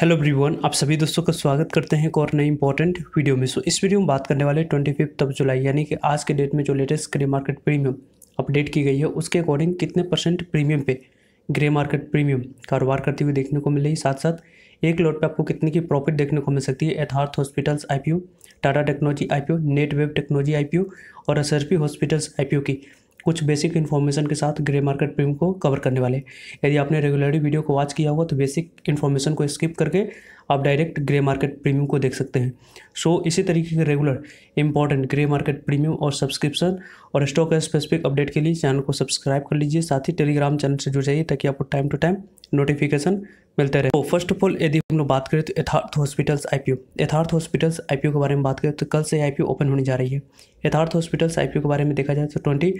hello everyone आप सभी दोस्तों का स्वागत करते हैं एक और नई इंपॉर्टेंट वीडियो में सो इस वीडियो में बात करने वाले ट्वेंटी फिफ्थ ऑफ जुलाई यानी कि आज के डेट में जो latest grey market premium update की गई है उसके अकॉर्डिंग कितने परसेंट प्रीमियम पे ग्रे मार्केट प्रीमियम कारोबार करते हुए देखने को मिलेगी साथ साथ एक लॉट पर आपको कितने की प्रॉफिट देखने को मिल सकती है Yatharth hospitals I Tata technology I net web technology I और एस हॉस्पिटल्स आई की कुछ बेसिक इन्फॉर्मेशन के साथ ग्रे मार्केट प्रीमियम को कवर करने वाले यदि आपने रेगुलरली वीडियो को वॉच किया होगा तो बेसिक इन्फॉर्मेशन को स्किप करके आप डायरेक्ट ग्रे मार्केट प्रीमियम को देख सकते हैं सो so, इसी तरीके के regular important grey market premium और सब्सक्रिप्शन और स्टॉक स्पेसिफिक अपडेट के लिए चैनल को सब्सक्राइब कर लीजिए साथ ही टेलीग्राम चैनल से जुड़ जाइए ताकि आपको टाइम टू टाइम नोटिफिकेशन मिलते रहे तो फर्स्ट ऑफ ऑल यदि हम लोग बात करें तो यथार्थ हॉस्पिटल्स आई यथार्थ हॉस्पिटल्स आई के बारे में बात करें तो कल से आई ओपन होने जा रही है यथार्थ हॉस्पिटल्स आई के बारे में देखा जाए तो ट्वेंटी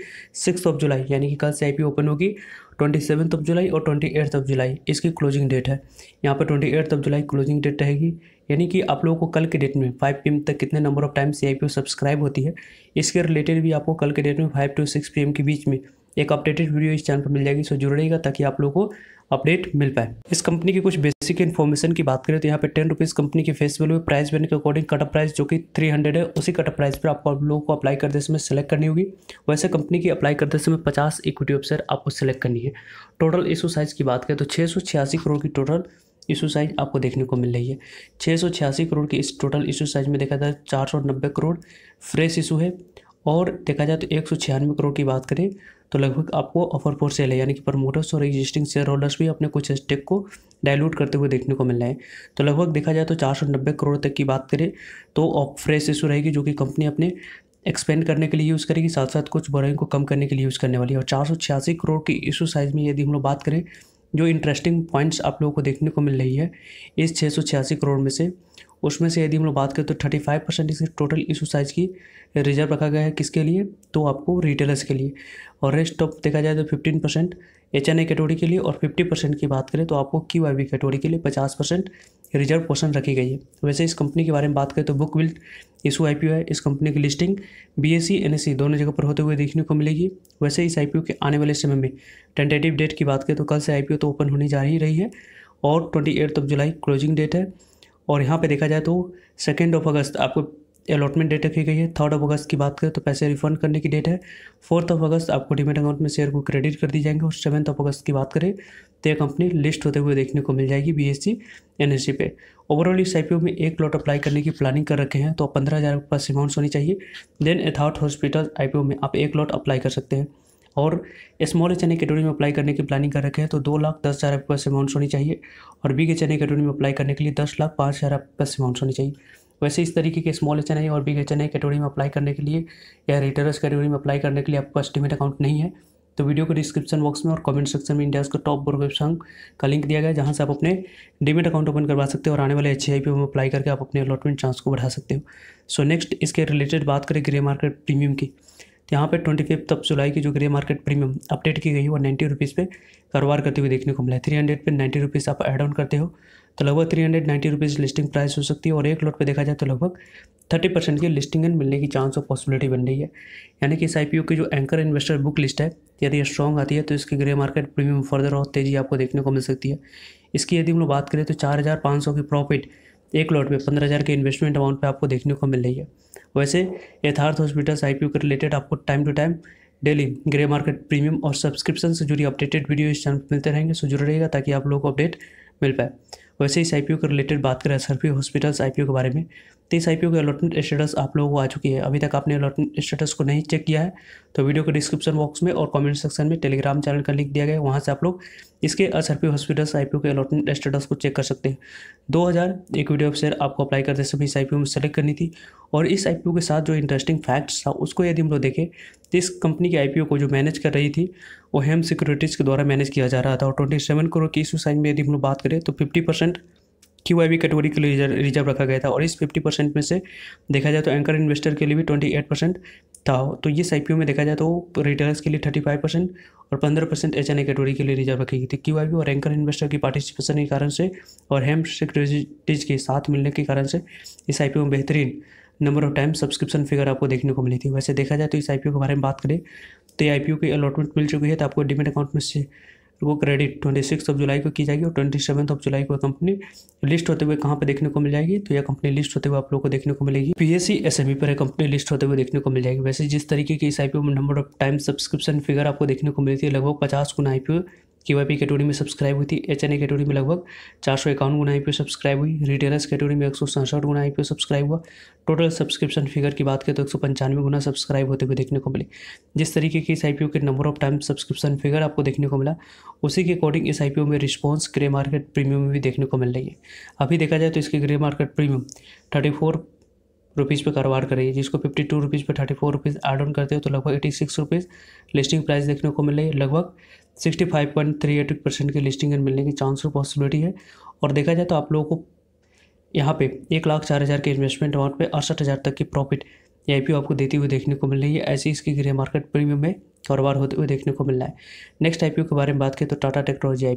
सिक्स ऑफ जुलाई यानी कि कल से आई ओपन होगी ट्वेंटी सेवन्थ ऑफ जुलाई और ट्वेंटी एट्थ ऑफ जुलाई इसकी क्लोजिंग डेट है यहाँ पर twenty eighth of July closing date रहेगी यानी कि आप लोगों को कल के डेट में फाइव पी तक कितने number of time C I P subscribe होती है इसके रिलेटेड भी आपको कल के डेट में फाइव टू सिक्स पी के बीच में एक अपडेटेड वीडियो इस चैनल पर मिल जाएगी सो जुड़ेगा ताकि आप लोगों को अपडेट मिल पाए इस कंपनी की कुछ बेसिक इन्फॉर्मेशन की बात करें तो यहाँ पे टेन रुपीज़ कंपनी की फेस वैल्यू प्राइस वैल्यू के अकॉर्डिंग कटअप प्राइस जो कि थ्री हंड्रेड है उसी कटअप प्राइस पर आपको आप लोगों को अप्लाई करते समय सेलेक्ट करनी होगी वैसे कंपनी की अप्लाई करते समय पचास इक्विटी ऑफिसर आपको सेलेक्ट करनी है टोटल इशू साइज की बात करें तो छः करोड़ की टोटल इशू साइज आपको देखने को मिल रही है छः करोड़ की इस टोटल इशू साइज में देखा जाए तो चार करोड़ फ्रेश इशू है और देखा जाए तो एक करोड़ की बात करें तो लगभग आपको ऑफर फोर सेल है यानी कि प्रमोटर्स और एग्जिस्टिंग शेयर होल्डर्स भी अपने कुछ स्टेक को डायल्यूट करते हुए देखने को मिल रहे हैं तो लगभग देखा जाए तो नब्बे करोड़ तक की बात करें तो फ्रेश इशू रहेगी जो कि कंपनी अपने एक्सपेंड करने के लिए यूज़ करेगी साथ साथ कुछ बुराई को कम करने के लिए यूज़ करने वाली है और चार करोड़ की इशू साइज़ में यदि हम लोग बात करें जो इंटरेस्टिंग पॉइंट्स आप लोगों को देखने को मिल रही है इस छः करोड़ में से उसमें से यदि हम लोग बात करें तो थर्टी फाइव परसेंट इसकी टोटल इशू साइज़ की रिजर्व रखा गया है किसके लिए तो आपको रिटेलर्स के लिए और रेस्ट ऑफ देखा जाए तो fifteen percent H N A category के लिए और फिफ्टी परसेंट की बात करें तो आपको क्यू आई वी कैटोरी के लिए पचास परसेंट रिजर्व पोर्सन रखी गई है वैसे इस कंपनी के बारे में बात करें तो बुक विल इशू आई पी ओ है इस कंपनी की listing B S C N S C दोनों जगह पर होते हुए देखने को मिलेगी वैसे इस आई पी ओ के आने वाले समय में टेंटेटिव डेट की बात करें तो कल से आई पी ओ तो ओपन होने जा ही रही है और twenty eighth of July closing date है और यहाँ पे देखा जाए तो सेकेंड ऑफ अगस्त आपको अलॉटमेंट डेट रखी गई है थर्ड ऑफ अगस्त की बात करें तो पैसे रिफंड करने की डेट है फोर्थ ऑफ अगस्त आपको डिमेट अकाउंट में शेयर को क्रेडिट कर दी जाएंगे और सेवन्थ ऑफ अगस्त की बात करें तो यह कंपनी लिस्ट होते हुए देखने को मिल जाएगी B S C N S C पे ओवरऑल इस आई पी ओ में एक लॉट अप्लाई करने की प्लानिंग कर रखे हैं तो पंद्रह हज़ार पास अमाउंट्स होनी चाहिए देन एथाउट हॉस्पिटल आई पी ओ में आप एक लॉट अप्लाई कर सकते हैं और स्मॉल चने कैटेगरी में अप्लाई करने की प्लानिंग कर रखे हैं तो दो लाख दस हज़ार रुपये पास अमाउंट होनी चाहिए और बी के चने कैटेगरी में अप्लाई करने के लिए दस लाख पाँच हज़ार रुपये पास अमाउंट होनी चाहिए वैसे इस तरीके के स्मॉल एच एन और बिग एच एन कैटेगरी में अप्लाई करने के लिए या रिटर्स कैटेगरी में अप्लाई करने के लिए आपका एस्टिमेट अकाउंट नहीं है तो वीडियो को डिस्क्रिप्शन बॉक्स में और कमेंट सेक्शन में इंडिया का टॉप बोर्ड वेबसाइट का लिंक दिया गया जहां जहाँ से आप अपने डिमिट अकाउंट ओपन करवा सकते हो और आने वाले एच आई में अप्लाई करके आप अपने अलॉटमेंट चांस को बढ़ा सकते हो सो so नेक्स्ट इसके रिलेटेड बात करें ग्रे मार्केट प्रीमियम की तो यहाँ पर ट्वेंटी फिफ्थ ऑफ जुलाई की जो ग्रे मार्केट प्रीमियम अपडेट की गई है वो नाइन्टी रुपीज़ पे कारोबार करते हुए देखने को मिला है थ्री हंड्रेड पर नाइन्टी रुपीज़ आप एड ऑन करते हो तो लगभग three hundred ninety rupees listing price हो सकती है और एक लॉट पर देखा जाए तो लगभग थर्टी परसेंट की लिस्टिंग एंड मिलने की चांस और पॉसिबिलिटी बन रही है यानी कि इस आई की जो एंकर इन्वेस्टर बुक लिस्ट है यदि स्ट्रॉन्ग आती है तो इसकी ग्रे मार्केट प्रीमियम फर्दर और तेज़ी आपको देखने को मिल सकती है इसकी यदि हम लोग बात करें तो चार हज़ार पाँच सौ की प्रॉफिट एक लॉट में पंद्रह हज़ार के इन्वेस्टमेंट अमाउंट पे आपको देखने को मिल रही है वैसे यथार्थ हॉस्पिटल्स आई के रिलेटेड आपको time to time daily grey market premium और सब्सक्रिप्शन से जुड़ी अपडेटेड वीडियो इस चैनल पर मिलते रहेंगे सो जुड़े रहेगा ताकि आप लोगों को अपडेट मिल पाए वैसे इस आई के रिलेटेड बात करें सरफी हॉस्पिटल्स आई के बारे में तीस आई के अलॉटमेंट स्टेटस आप लोगों को आ चुकी है अभी तक आपने अलॉटमेंट स्टेटस को नहीं चेक किया है तो वीडियो के डिस्क्रिप्शन बॉक्स में और कमेंट सेक्शन में टेलीग्राम चैनल का लिंक दिया गया है वहाँ से आप लोग इसके S R P hospitals I के अलॉटमेंट स्टेटस को चेक कर सकते हैं दो हज़ार एक वीडियो शेयर आपको अप्लाई करते समय इस आई में सेलेक्ट करनी थी और इस आई के साथ जो इंटरेस्टिंग फैक्ट्स था उसको यदि हम लोग देखें तो इस कंपनी के आई को जो मैनेज कर रही थी वो हेम सिक्योरिटीज़ के द्वारा मैनेज किया जा रहा था और ट्वेंटी सेवन करोड़ की इस साइज में यदि हम लोग बात करें तो fifty percent Q I B category के लिए रिजर्व रखा गया था और इस फिफ्टी परसेंट में से देखा जाए तो एंकर इन्वेस्टर के लिए भी ट्वेंटी एट परसेंट था तो ये आई में देखा जाए तो रिटेलर्स के लिए थर्टी फाइव परसेंट और पंद्रह percent H N I category के लिए रिजर्व रखी गई थी क्यू आई बी और एंकर इन्वेस्टर की पार्टिसिपेशन के कारण से और हेम सिक्योरिटीज के साथ मिलने के कारण से इस आई में बेहतरीन number of time subscription figure आपको देखने को मिली थी वैसे देखा जाए तो इस आई के बारे में बात करें तो ये आई की अलॉटमेंट मिल चुकी है तो आपको डिमेट अकाउंट में से वो credit twenty six of July को की जाएगी और ट्वेंटी सेवन ऑफ जुलाई को कंपनी लिस्ट होते हुए कहाँ पर देखने को मिल जाएगी तो यह कंपनी लिस्ट होते हुए आप लोगों को देखने को मिलेगी पी एस सी पर कंपनी लिस्ट होते हुए देखने को मिल जाएगी वैसे जिस तरीके की इस आई में number of time subscription figure आपको देखने को मिलती है लगभग पचास गुना आई के वाई पी कैटेगरी में सब्सक्राइब हुई थी एच एन ए कैटेगरी में लगभग चार सौ इक्यावन गुना आई सब्सक्राइब हुई रिटेलर्स कैटेगरी में एक सौ सड़सठ गुना आई पी सब्सक्राइब हुआ टोटल सब्सक्रिप्शन फिगर की बात करें तो एक सौ पंचानवे गुना सब्सक्राइब होते हुए देखने को मिले जिस तरीके की इस आई पी ओ के number of time subscription figure आपको देखने को मिला उसी के अकॉर्डिंग इस आई पी ओ में रिस्पॉन्स ग्रे मार्केट प्रीमियम में भी देखने को मिल रही है अभी देखा जाए तो इसकी grey market premium thirty four rupees पर कारोबार करिए जिसको फिफ्टी टू रुपीज़ पर thirty four rupees add on करते हो तो लगभग eighty six rupees listing price देखने को मिले लगभग sixty five point three eight percent की लिस्टिंग मिलने की चांस और पॉसिबिलिटी है और देखा जाए तो आप लोगों को यहाँ पे एक लाख चार हज़ार के इन्वेस्टमेंट अमाउंट पर अड़सठ हज़ार तक की प्रॉफिट या आई आपको देती हुई देखने को मिल रही है ऐसी इसकी ग्रे मार्केट प्रीमियम में कारोबार होते हुए देखने को मिल रहा है नेक्स्ट आई के बारे में बात करें तो टाटा टेक्नोलॉजी आई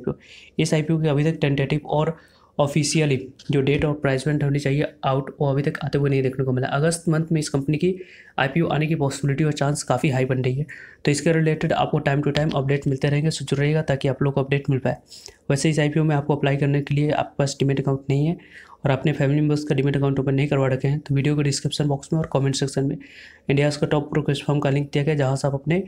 इस आई की अभी तक टेंटेटिव और ऑफिशियली जो डेट ऑफ प्राइसमेंट होनी चाहिए आउट वो अभी तक आते हुए नहीं देखने को मिला अगस्त मंथ में इस कंपनी की आईपीओ आने की पॉसिबिलिटी और चांस काफ़ी हाई बन रही है तो इसके रिलेटेड आपको टाइम टू टाइम अपडेट मिलते रहेंगे सो जुड़ रहेगा ताकि आप लोग को अपडेट मिल पाए वैसे इस आई में आपको अप्लाई करने के लिए आपके पास डिमेट अकाउंट नहीं है और अपने फैमिली मेम्बर्स का डिमेट अकाउंट ओपन नहीं करवा रखे हैं तो वीडियो को डिस्क्रिप्शन बॉक्स में और कमेंट सेक्शन में इंडियाज़ का टॉप प्रोक्वेस्ट फॉर्म का लिंक दिया गया जहाँ से आप अपने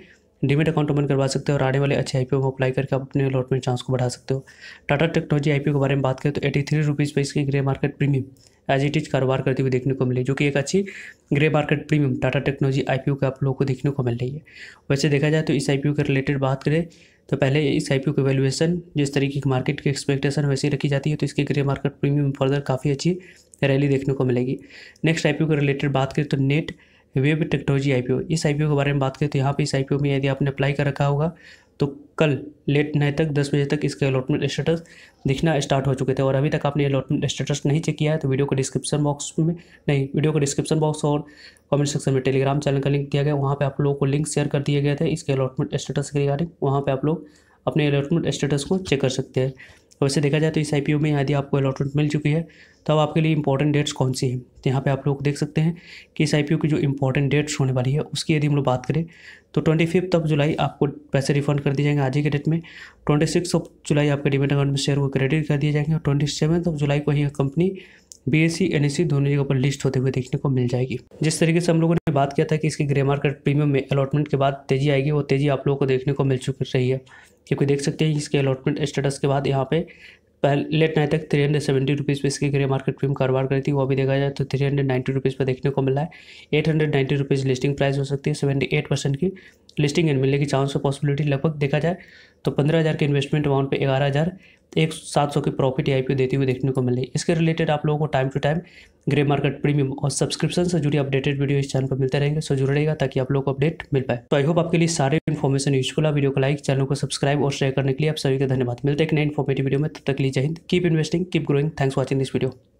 डीमेट अकाउंट ओपन करवा सकते हो और आने वाले अच्छे आई को अप्लाई करके आप अपने अलॉटमेंट चांस को बढ़ा सकते हो टाटा टेक्नोलॉजी आई के बारे में बात करें तो एटी थ्री रुपीज़ पर इसकी grey market premium as it is कारोबार करते हुए देखने को मिली जो कि एक अच्छी grey market premium Tata technology आई के आप लोगों को देखने को मिल रही है वैसे देखा जाए तो इस आई के रिलेटेड बात करें तो पहले इस आई की वैल्यूएशन जिस तरीके की मार्केट की एक्सपेक्टेशन वैसे रखी जाती है तो इसकी ग्रे मार्केट प्रीमियम फर्दर काफ़ी अच्छी रैली देखने को मिलेगी नेक्स्ट आई के रिलेटेड बात करें तो नेट वेब टेक्नोलॉजी आईपीओ इस आईपीओ के बारे में बात करें तो यहाँ पे इस आईपीओ में यदि आपने अप्लाई कर रखा होगा तो कल लेट नाइट तक दस बजे तक इसके अलॉटमेंट स्टेटस दिखना स्टार्ट हो चुके थे और अभी तक आपने अलॉटमेंट स्टेटस नहीं चेक किया है तो वीडियो को डिस्क्रिप्शन बॉक्स में नहीं वीडियो को डिस्क्रिप्शन बॉक्स और कमेंट सेक्शन में टेलीग्राम चैनल का लिंक दिया गया वहाँ पर आप लोगों को लिंक शेयर कर दिए गए थे इसके अलॉटमेंट स्टेटस के रिगार्डिंग वहाँ पर आप लोग अपने अलॉटमेंट स्टेटस को चेक कर सकते हैं वैसे देखा जाए तो इस आई में यदि आपको अलॉटमेंट मिल चुकी है तब आपके लिए इंपॉर्टेंट डेट्स कौन सी हैं तो यहाँ पे आप लोग देख सकते हैं कि इस आई की जो इंपॉर्टेंट डेट्स होने वाली है उसकी यदि हम लोग बात करें तो ट्वेंटी फिफ्थ ऑफ जुलाई आपको पैसे रिफंड कर दिए जाएंगे आज ही के डेट में ट्वेंटी सिक्स ऑफ जुलाई आपके डिमेट अकाउंट में शेयर को क्रेडिट कर दिए जाएंगे और ट्वेंटी सेवन ऑफ जुलाई को ही company B S C N S C दोनों जगह पर लिस्ट होते हुए देखने को मिल जाएगी जिस तरीके से हम लोगों ने बात किया था कि इसके ग्रे मार्केट प्रीमियम में अलॉटमेंट के बाद तेजी आएगी वो तेजी आप लोगों को देखने को मिल चुकी रही है क्योंकि देख सकते हैं इसके अलॉटमेंट स्टेटस के बाद यहाँ पे पहले लेट नाइट तक थ्री हंड्रेड सेवेंटी रुपीज़ पर इसकी ग्रे मार्केट में कारोबार करी थी वो भी देखा जाए तो थ्री हंड्रेड नाइन्टी रुपीज़ पर देखने को मिला है eight hundred ninety rupees listing price हो सकती है सेवेंटी एट परसेंट की लिस्टिंग एंड मिलने की चांस और पॉसिबिलिटी लगभग देखा जाए तो पंद्रह हज़ार के इन्वेस्टमेंट अमाउंट पे ग्यारह हज़ार एक सात सौ की प्रॉफिट आई देती हुई देखने को मिली इसके रिलेटेड आप लोगों को time to time grey market premium और सब्सक्रिप्शन से जुड़ी अपडेटेड वीडियो इस चैनल पर मिलते रहेंगे सो जुड़े रहेगा ताकि आप लोग को अपडेट मिल पाए तो आई होप आपके लिए सारे इन्फॉर्मेशन यूजफुल है वीडियो को लाइक चैनल को सब्सक्राइब और शेयर करने के लिए आप सभी का धन्यवाद मिलते हैं एक नए इन्फॉर्मेटिव वीडियो में तब तक लीजिए हिंद keep investing keep growing thanks watching this video